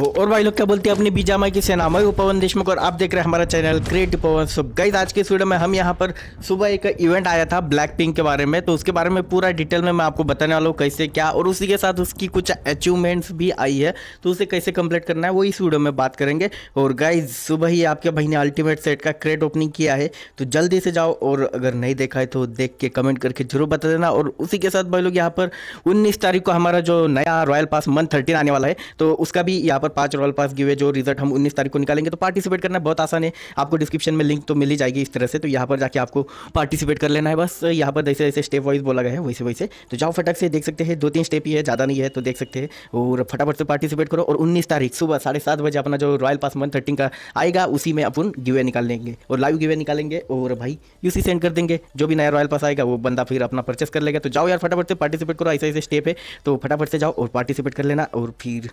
तो और भाई लोग क्या बोलते हैं अपने बीजामा की सेना मई पवन देशमुख और आप देख रहे हैं हमारा चैनल क्रिएट पवन सुख गाइज आज के वीडियो में हम यहाँ पर सुबह एक इवेंट आया था ब्लैक पिंक के बारे में तो उसके बारे में पूरा डिटेल में मैं आपको बताने वाला हूँ कैसे क्या और उसी के साथ उसकी कुछ अचीवमेंट्स भी आई है तो उसे कैसे कम्प्लीट करना है वो इस वीडियो में बात करेंगे और गाइज सुबह ही आपके भाई ने अल्टीमेट सेट का क्रेट ओपनिंग किया है तो जल्दी से जाओ और अगर नहीं देखा है तो देख के कमेंट करके जरूर बता देना और उसी के साथ भाई लोग यहाँ पर उन्नीस तारीख को हमारा जो नया रॉयल पास मंथ थर्टीन आने वाला है तो उसका भी यहाँ पर पाँच रॉयल पास गिवे जो रिजल्ट हम उन्नीस तारीख को निकालेंगे तो पार्टिसिपेट करना बहुत आसान है आपको डिस्क्रिप्शन में लिंक तो मिल ही जाएगी इस तरह से तो यहाँ पर जाकर आपको पार्टिसिपेट कर लेना है बस यहाँ पर जैसे जैसे स्टेप वाइज बोला गया है वैसे वैसे तो जाओ फटक से देख सकते हैं दो तीन स्टेप ही है ज़्यादा नहीं है तो देख सकते हैं और फटाफट से पार्टिसिपेट करो और उन्नीस तारीख सुबह साढ़े सात बजे अपना जो रॉयल पास वन थर्टीन का आएगा उसी में अपन गिवे निकाल लेंगे और लाइव गिवे निकालेंगे और भाई यूसी सेंड कर देंगे जो भी नया रॉयल पास आएगा वो बंदा फिर अपना परचेस कर लेगा तो जाओ यार फटाफट से पार्टिसिपेट करो ऐसे ऐसे स्टेप है तो फटाफट से जाओ और पार्टिसिपेट कर लेना और फिर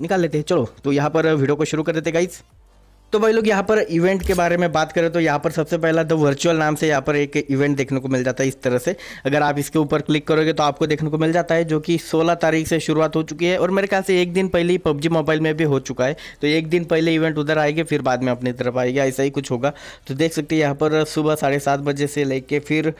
निकाल लेते हैं चलो तो यहाँ पर वीडियो को शुरू कर देते गाइज़ तो भाई लोग यहाँ पर इवेंट के बारे में बात करें तो यहाँ पर सबसे पहला द वर्चुअल नाम से यहाँ पर एक इवेंट देखने को मिल जाता है इस तरह से अगर आप इसके ऊपर क्लिक करोगे तो आपको देखने को मिल जाता है जो कि 16 तारीख से शुरुआत हो चुकी है और मेरे ख्याल से एक दिन पहले ही पबजी मोबाइल में भी हो चुका है तो एक दिन पहले इवेंट उधर आएगी फिर बाद में अपनी तरफ आएगी ऐसा ही कुछ होगा तो देख सकते यहाँ पर सुबह साढ़े बजे से लेके फिर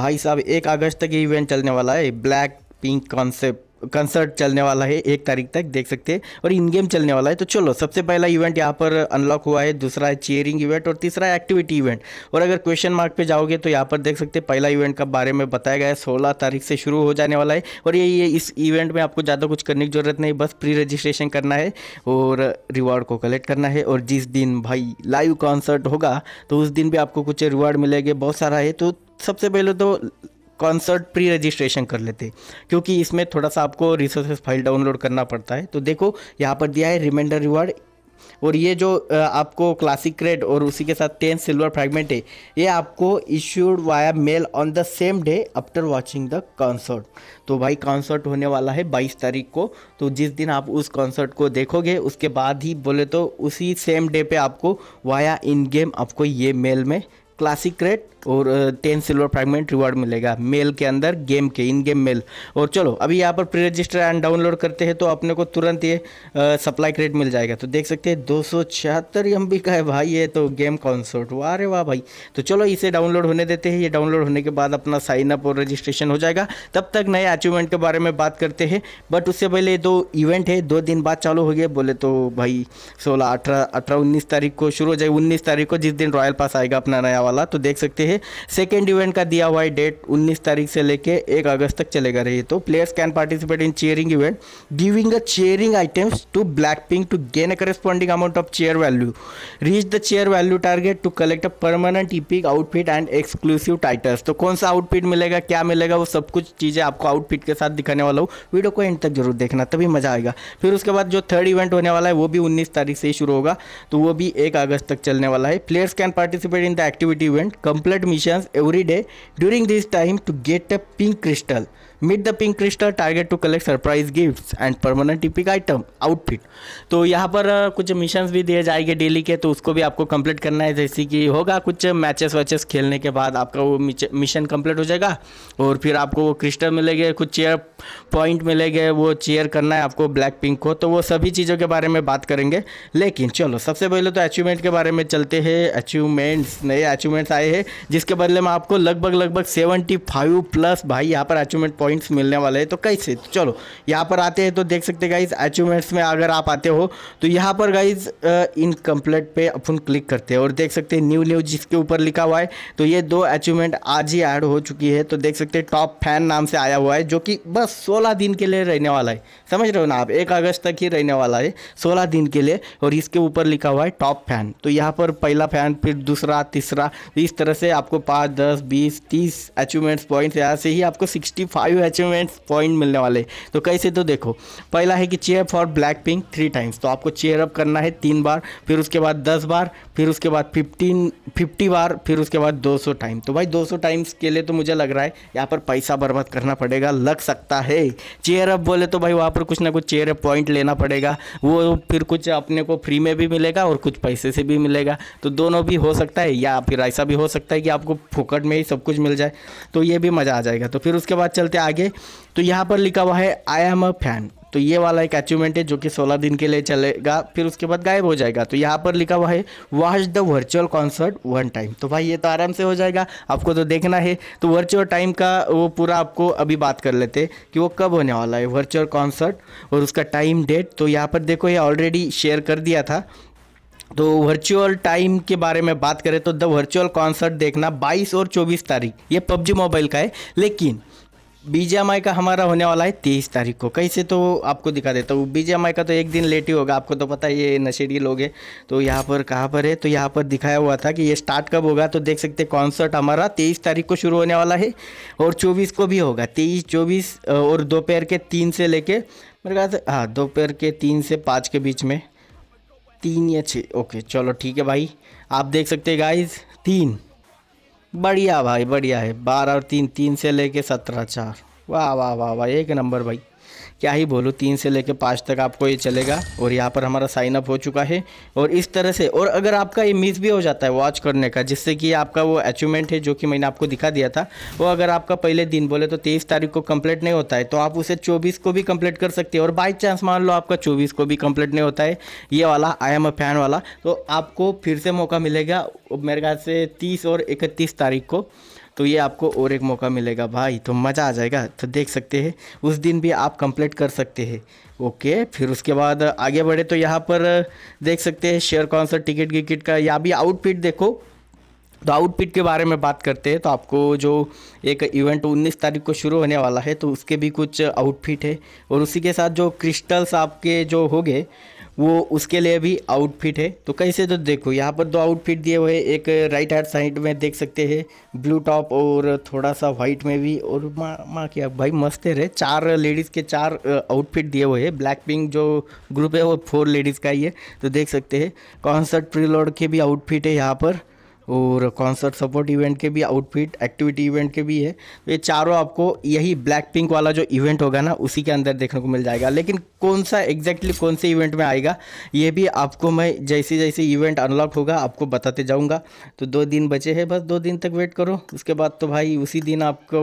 भाई साहब एक अगस्त तक ये इवेंट चलने वाला है ब्लैक पिंक कॉन्सेप्ट कंसर्ट चलने वाला है एक तारीख तक देख सकते हैं और इन गेम चलने वाला है तो चलो सबसे पहला इवेंट यहाँ पर अनलॉक हुआ है दूसरा है चेयरिंग इवेंट और तीसरा है एक्टिविटी इवेंट और अगर क्वेश्चन मार्क पे जाओगे तो यहाँ पर देख सकते हैं पहला इवेंट का बारे में बताया गया है सोलह तारीख से शुरू हो जाने वाला है और ये ये इस इवेंट में आपको ज़्यादा कुछ करने की ज़रूरत नहीं बस प्री रजिस्ट्रेशन करना है और रिवॉर्ड को कलेक्ट करना है और जिस दिन भाई लाइव कॉन्सर्ट होगा तो उस दिन भी आपको कुछ रिवॉर्ड मिलेगा बहुत सारा है तो सबसे पहले तो कॉन्सर्ट प्री रजिस्ट्रेशन कर लेते क्योंकि इसमें थोड़ा सा आपको रिसोर्सेज फाइल डाउनलोड करना पड़ता है तो देखो यहाँ पर दिया है रिमाइंडर रिवार्ड और ये जो आपको क्लासिक रेड और उसी के साथ टेन सिल्वर फ्रैगमेंट है ये आपको issued via mail on the same day after watching the concert तो भाई कॉन्सर्ट होने वाला है 22 तारीख को तो जिस दिन आप उस कॉन्सर्ट को देखोगे उसके बाद ही बोले तो उसी सेम डे पे आपको वाया इन गेम आपको ये मेल में क्लासिक क्रेट और टेन सिल्वर फ्रैगमेंट रिवॉर्ड मिलेगा मेल के अंदर गेम के इन गेम मेल और चलो अभी यहाँ पर प्री रजिस्टर एंड डाउनलोड करते हैं तो अपने को तुरंत ये सप्लाई क्रेट मिल जाएगा तो देख सकते हैं दो सौ छिहत्तर एम बी का है भाई ये तो गेम कॉन्सर्ट वाह रे वाह भाई तो चलो इसे डाउनलोड होने देते हैं ये डाउनलोड होने के बाद अपना साइन अप और रजिस्ट्रेशन हो जाएगा तब तक नए अचीवमेंट के बारे में बात करते हैं बट उससे पहले दो इवेंट है दो दिन बाद चालू हो गए बोले तो भाई सोलह अठारह अठारह उन्नीस तारीख को शुरू हो जाएगी उन्नीस तारीख को जिस दिन रॉयल पास आएगा अपना नया वाला तो देख सकते हैं सेकेंड इवेंट का दिया हुआ है डेट 19 तारीख से लेके 1 अगस्त तक चलेगा रही तो players can participate in cheering event giving a cheering items to Blackpink to gain a corresponding amount of cheer value reach the cheer value target to collect a permanent epic outfit and exclusive titles तो कौन सा outfit मिलेगा क्या मिलेगा वो सब कुछ चीज़ें आपको आउटफिट के साथ दिखाने वाला हूँ वीडियो को एंड तक जरूर देखना तभी मज़ा आएगा फिर उसके बाद जो थर्ड इवेंट होने वाला है वो भी उन्नीस तारीख से ही शुरू होगा तो वो भी एक अगस्त तक चलने वाला है players can participate in the activity event complete missions every day during this time to get a pink crystal meet the pink crystal target to collect surprise gift and permanent epic item outfit तो यहाँ पर कुछ mission भी दिए जाएंगे daily के तो उसको भी आपको कंप्लीट करना है जैसे कि होगा कुछ मैचेस वैचेस खेलने के बाद आपका वो मिशन कंप्लीट हो जाएगा और फिर आपको वो क्रिस्टल मिलेंगे कुछ चेयर पॉइंट मिलेंगे वो चेयर करना है आपको ब्लैक पिंक को तो वो सभी चीज़ों के बारे में बात करेंगे लेकिन चलो सबसे पहले तो अचीवमेंट के बारे में चलते हैं अचीवमेंट्स नए अचीवमेंट्स आए हैं जिसके बदले में आपको लगभग लगभग सेवेंटी फाइव प्लस भाई यहाँ पर अचीवमेंट पॉइंट पॉइंट्स मिलने वाले हैं तो कैसे तो चलो यहाँ पर आते हैं तो देख सकते हैं गाइज अचीवमेंट्स में अगर आप आते हो तो यहाँ पर गाइज इनकम्प्लीट पे अपन क्लिक करते हैं और देख सकते हैं न्यू न्यू जिसके ऊपर लिखा हुआ है तो ये दो अचीवमेंट आज ही ऐड हो चुकी है तो देख सकते टॉप फैन नाम से आया हुआ है जो कि बस सोलह दिन के लिए रहने वाला है समझ रहे हो ना आप एक अगस्त तक ही रहने वाला है सोलह दिन के लिए और इसके ऊपर लिखा हुआ है टॉप फैन तो यहाँ पर पहला फैन फिर दूसरा तीसरा इस तरह से आपको पाँच दस बीस तीस अचीवमेंट्स पॉइंट्स यहाँ से ही आपको sixty five positive achievement point मिलने वाले तो कैसे तो देखो पहला है कि cheer for Blackpink three times तो आपको चेयर अप करना है तीन बार फिर उसके बाद दस बार फिर उसके बाद फिफ्टीन फिफ्टी बार फिर उसके बाद दो सौ टाइम तो भाई दो सौ टाइम्स के लिए तो मुझे लग रहा है यहाँ पर पैसा बर्बाद करना पड़ेगा लग सकता है चेयर अप बोले तो भाई वहाँ पर कुछ ना कुछ चेयर अप पॉइंट लेना पड़ेगा वो फिर कुछ अपने को फ्री में भी मिलेगा और कुछ पैसे से भी मिलेगा तो दोनों भी हो सकता है या फिर ऐसा भी हो सकता है कि आपको फोकट में ही सब कुछ मिल जाए तो ये भी मज़ा आ जाएगा तो फिर उसके बाद चलते आगे आगे तो यहाँ पर लिखा हुआ है आई एम अ फैन तो ये वाला एक अचीवमेंट है जो कि 16 दिन के लिए चलेगा फिर उसके बाद गायब हो जाएगा तो यहाँ पर लिखा हुआ है watch the virtual concert one time तो भाई ये तो आराम से हो जाएगा आपको तो देखना है तो वर्चुअल टाइम का वो पूरा आपको अभी बात कर लेते हैं कि वो कब होने वाला है वर्चुअल कॉन्सर्ट और उसका टाइम डेट तो यहाँ पर देखो ये ऑलरेडी शेयर कर दिया था तो वर्चुअल टाइम के बारे में बात करें तो द वर्चुअल कॉन्सर्ट देखना 22 और 24 तारीख ये पबजी मोबाइल का है लेकिन बीजेएमआई का हमारा होने वाला है तेईस तारीख को कैसे तो आपको दिखा देता हूँ बीजेएमआई का तो एक दिन लेट ही होगा आपको तो पता है ये नशेड़ी लोग हैं तो यहाँ पर कहाँ पर है तो यहाँ पर दिखाया हुआ था कि ये स्टार्ट कब होगा तो देख सकते हैं कॉन्सर्ट हमारा तेईस तारीख को शुरू होने वाला है और चौबीस को भी होगा तेईस चौबीस और दोपहर के तीन से लेके मेरे ख्याल हाँ दोपहर के तीन से पाँच के बीच में तीन या छः ओके चलो ठीक है भाई आप देख सकते गाइज तीन बढ़िया भाई बढ़िया है बारह और तीन तीन से लेके सत्रह चार वाह वाह वाह वाह एक नंबर भाई क्या ही बोलूँ तीन से लेकर पाँच तक आपको ये चलेगा और यहाँ पर हमारा साइन अप हो चुका है और इस तरह से और अगर आपका ये मिस भी हो जाता है वॉच करने का जिससे कि आपका वो अचीवमेंट है जो कि मैंने आपको दिखा दिया था वो अगर आपका पहले दिन बोले तो तेईस तारीख को कम्प्लीट नहीं होता है तो आप उसे चौबीस को भी कम्प्लीट कर सकते हो और बाई चांस मान लो आपका चौबीस को भी कम्प्लीट नहीं होता है ये वाला आई एम अ फैन वाला तो आपको फिर से मौका मिलेगा मेरे ख्याल से तीस और इकतीस तारीख को तो ये आपको और एक मौका मिलेगा भाई तो मज़ा आ जाएगा तो देख सकते हैं उस दिन भी आप कंप्लीट कर सकते हैं ओके फिर उसके बाद आगे बढ़े तो यहाँ पर देख सकते हैं शेयर कॉन्सर्ट टिकट विकेट का या भी आउटफिट देखो तो आउटफिट के बारे में बात करते हैं तो आपको जो एक इवेंट 19 तारीख को शुरू होने वाला है तो उसके भी कुछ आउटफिट है और उसी के साथ जो क्रिस्टल्स आपके जो हो गए वो उसके लिए भी आउटफिट है तो कैसे तो देखो यहाँ पर दो आउटफिट दिए हुए हैं एक राइट हैंड साइड में देख सकते हैं ब्लू टॉप और थोड़ा सा वाइट में भी और माँ माँ क्या भाई मस्त है रे चार लेडीज़ के चार आउटफिट दिए हुए हैं ब्लैक पिंक जो ग्रुप है वो फोर लेडीज़ का ही है तो देख सकते हैं कॉन्सर्ट प्रीलोड के भी आउटफिट है यहाँ पर और कॉन्सर्ट सपोर्ट इवेंट के भी आउटफिट एक्टिविटी इवेंट के भी है तो ये चारों आपको यही ब्लैक पिंक वाला जो इवेंट होगा ना उसी के अंदर देखने को मिल जाएगा लेकिन कौन सा एग्जैक्टली कौन से इवेंट में आएगा ये भी आपको मैं जैसे जैसे इवेंट अनलॉक होगा आपको बताते जाऊँगा तो दो दिन बचे हैं बस दो दिन तक वेट करो उसके बाद तो भाई उसी दिन आपको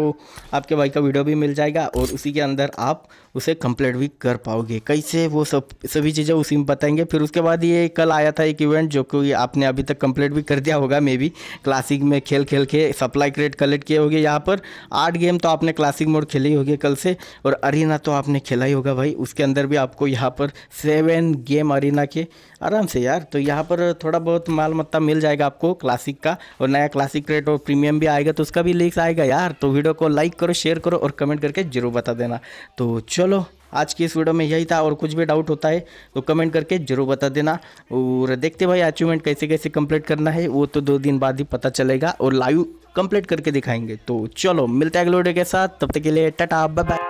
आपके भाई का वीडियो भी मिल जाएगा और उसी के अंदर आप उसे कंप्लीट भी कर पाओगे कैसे वो सब सभी चीज़ें उसी में बताएंगे फिर उसके बाद ये कल आया था एक इवेंट जो कि आपने अभी तक कंप्लीट भी कर दिया होगा मे भी क्लासिक में खेल खेल के सप्लाई क्रिएट कलेक्ट किए होगे यहाँ पर आठ गेम तो आपने क्लासिक मोड खेली होगी कल से और अरीना तो आपने खेला ही होगा भाई उसके अंदर भी आपको यहाँ पर सेवन गेम अरीना के आराम से यार तो यहाँ पर थोड़ा बहुत माल मत्ता मिल जाएगा आपको क्लासिक का और नया क्लासिक क्रिएट और प्रीमियम भी आएगा तो उसका भी लिंक्स आएगा यार तो वीडियो को लाइक करो शेयर करो और कमेंट करके जरूर बता देना तो चलो आज की इस वीडियो में यही था और कुछ भी डाउट होता है तो कमेंट करके जरूर बता देना और देखते भाई अचीवमेंट कैसे कैसे कंप्लीट करना है वो तो दो दिन बाद ही पता चलेगा और लाइव कंप्लीट करके दिखाएंगे तो चलो मिलते हैं अगले वीडियो के साथ तब तक के लिए टाटा बाय बाय